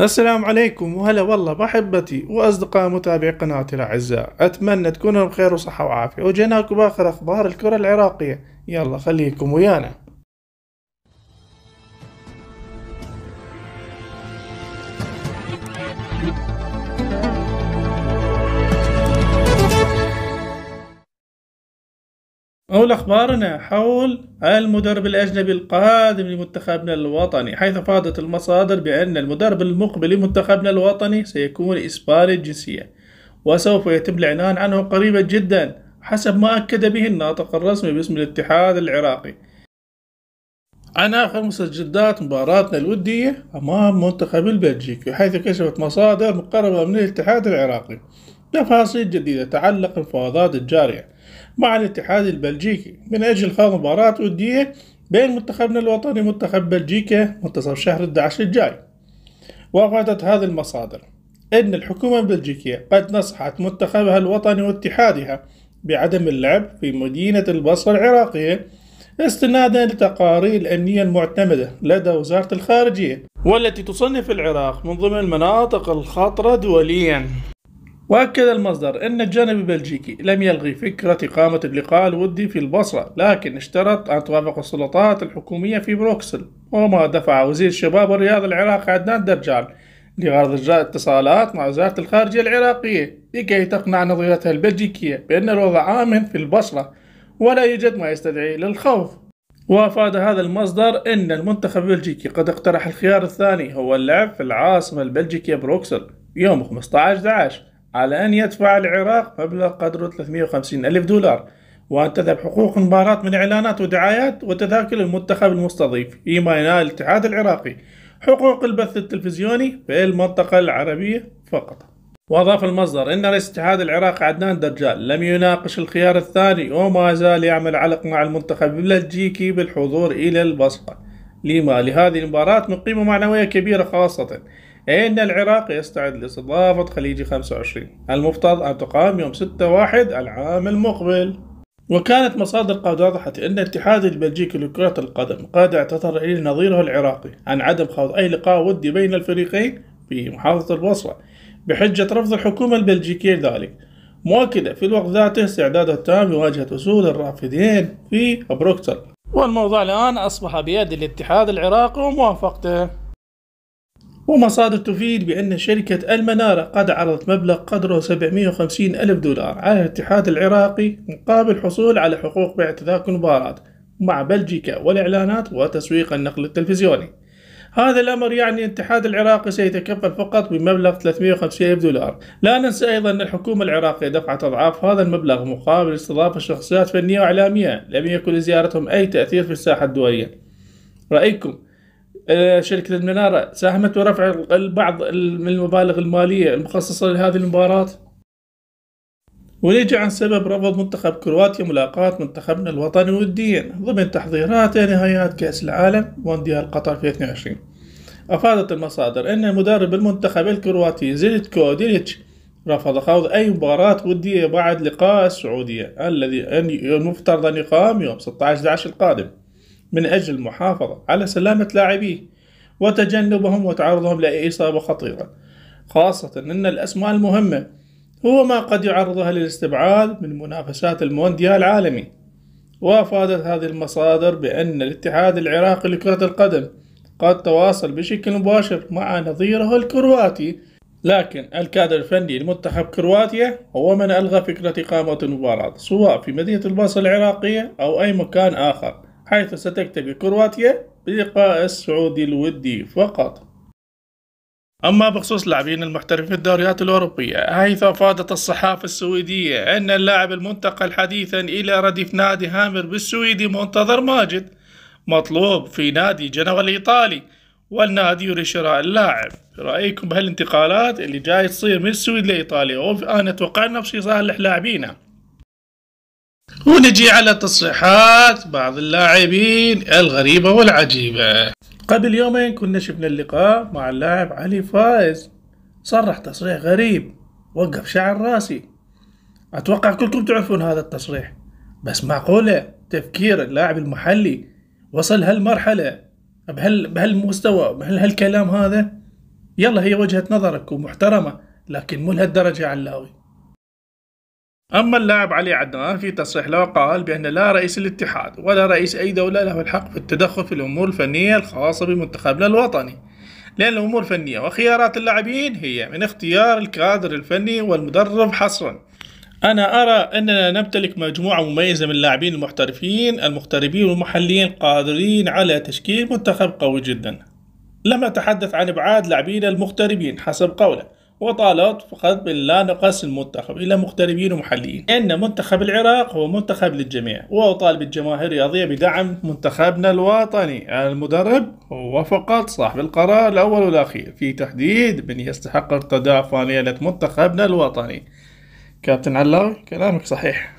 السلام عليكم وهلا والله بأحبتي وأصدقاء متابعي قناتي الأعزاء أتمنى تكونوا بخير وصحة وعافية وجيناكم بآخر أخبار الكرة العراقية يلا خليكم ويانا أول أخبارنا حول المدرب الأجنبي القادم لمنتخبنا الوطني حيث فاضت المصادر بأن المدرب المقبل لمنتخبنا الوطني سيكون إسباني الجنسية وسوف يتم الإعلان عنه قريبا جدا حسب ما أكد به الناطق الرسمي باسم الاتحاد العراقي عن آخر مستجدات مباراتنا الودية أمام منتخب البلجيكي حيث كشفت مصادر مقربة من الاتحاد العراقي تفاصيل جديدة تعلق بالمفاوضات الجارية مع الاتحاد البلجيكي من أجل خوض مباراة ودية بين منتخبنا الوطني ومنتخب بلجيكا منتصف شهر 11 الجاي وأفادت هذه المصادر أن الحكومة البلجيكية قد نصحت منتخبها الوطني واتحادها بعدم اللعب في مدينة البصرة العراقية استنادا لتقارير الأمنية المعتمدة لدى وزارة الخارجية والتي تصنف العراق من ضمن المناطق الخطرة دوليا وأكد المصدر أن الجانب البلجيكي لم يلغي فكرة إقامة اللقاء الودي في البصرة لكن اشترط أن توافق السلطات الحكومية في بروكسل وما دفع وزير الشباب والرياضة العراقي عدنان درجان لغرض إجراء اتصالات مع وزارة الخارجية العراقية لكي تقنع نظيرتها البلجيكية بأن الوضع آمن في البصرة ولا يوجد ما يستدعي للخوف وأفاد هذا المصدر أن المنتخب البلجيكي قد اقترح الخيار الثاني هو اللعب في العاصمة البلجيكية بروكسل يوم 15 11 على أن يدفع العراق مبلغ قدره 350 ألف دولار وأن تذهب حقوق مباراة من إعلانات ودعايات وتذاكر المنتخب المستضيف فيما ينال الاتحاد العراقي حقوق البث التلفزيوني في المنطقة العربية فقط وأضاف المصدر أن رئيس الاتحاد العراقي عدنان درجال لم يناقش الخيار الثاني وما زال يعمل على إقناع المنتخب البلجيكي بالحضور إلى البصرة لما لهذه المباراة من قيمة معنوية كبيرة خاصة إن العراق يستعد لاستضافة خليجي 25 المفترض أن تقام يوم 6-1 العام المقبل وكانت مصادر قد وضحت أن الاتحاد البلجيكي لكرة القدم قد اعتذر إلى نظيره العراقي عن عدم خوض أي لقاء ودي بين الفريقين في محافظة البصرة بحجة رفض الحكومة البلجيكية ذلك مؤكدة في الوقت ذاته استعداده التام لمواجهة أسود الرافدين في بروكتر والموضوع الآن أصبح بيد الاتحاد العراقي وموافقته ومصادر تفيد بأن شركة المنارة قد عرضت مبلغ قدره 750 ألف دولار على الاتحاد العراقي مقابل الحصول على حقوق بيع تذاكر المباراة مع بلجيكا والإعلانات وتسويق النقل التلفزيوني هذا الأمر يعني الاتحاد العراقي سيتكفل فقط بمبلغ 350 ألف دولار لا ننسى أيضا أن الحكومة العراقية دفعت أضعاف هذا المبلغ مقابل استضافة شخصيات فنية وإعلامية لم يكن لزيارتهم أي تأثير في الساحة الدولية رأيكم شركة المنارة ساهمت برفع البعض من المبالغ المالية المخصصة لهذه المباراة ونجي عن سبب رفض منتخب كرواتيا ملاقاة منتخبنا الوطني وديا ضمن تحضيرات نهائيات كأس العالم مونديال قطر في 22 أفادت المصادر أن مدرب المنتخب الكرواتي زيلتكو ديليتش رفض خوض أي مباراة ودية بعد لقاء السعودية الذي المفترض أن يقام يوم 16 11 القادم من أجل المحافظة على سلامة لاعبيه وتجنبهم وتعرضهم لأي إصابة خطيرة خاصة أن الأسماء المهمة هو ما قد يعرضها للاستبعاد من منافسات المونديال العالمي وأفادت هذه المصادر بأن الاتحاد العراقي لكرة القدم قد تواصل بشكل مباشر مع نظيره الكرواتي لكن الكادر الفني لمنتخب كرواتيا هو من ألغى فكرة إقامة المباراة سواء في مدينة البصرة العراقية أو أي مكان آخر حيث ستكتفي كرواتيا بلقاء السعودي الودي فقط أما بخصوص اللاعبين المحترفين في الدوريات الأوروبية حيث أفادت الصحافة السويدية أن اللاعب المنتقل حديثا إلى رديف نادي هامر بالسويدي منتظر ماجد مطلوب في نادي جنوى الإيطالي والنادي يريد شراء اللاعب رأيكم بهالانتقالات اللي جاي تصير من السويد لإيطاليا أنا أتوقع أنه بشي صالح لاعبينا ونجي على تصريحات بعض اللاعبين الغريبة والعجيبة قبل يومين كنا شفنا اللقاء مع اللاعب علي فايز صرح تصريح غريب وقف شعر راسي أتوقع كلكم تعرفون هذا التصريح بس معقولة تفكير اللاعب المحلي وصل هالمرحلة بهال بهالمستوى بهالكلام هذا يلا هي وجهة نظرك ومحترمة لكن مو لهالدرجة علاوي أما اللاعب علي عدنان في تصريح له قال بأن لا رئيس الاتحاد ولا رئيس أي دولة له الحق في التدخل في الأمور الفنية الخاصة بمنتخبنا الوطني لأن الأمور الفنية وخيارات اللاعبين هي من اختيار الكادر الفني والمدرب حصرا أنا أرى أننا نمتلك مجموعة مميزة من اللاعبين المحترفين المغتربين والمحليين قادرين على تشكيل منتخب قوي جدا لم أتحدث عن إبعاد لاعبينا المغتربين حسب قوله وطالت فقط باللا نقص المنتخب إلى مغتربين ومحليين أن منتخب العراق هو منتخب للجميع وطالب الجماهير الرياضية بدعم منتخبنا الوطني المدرب هو فقط صاحب القرار الأول والأخير في تحديد من يستحق ارتداء فانيلة منتخبنا الوطني كابتن علاوي كلامك صحيح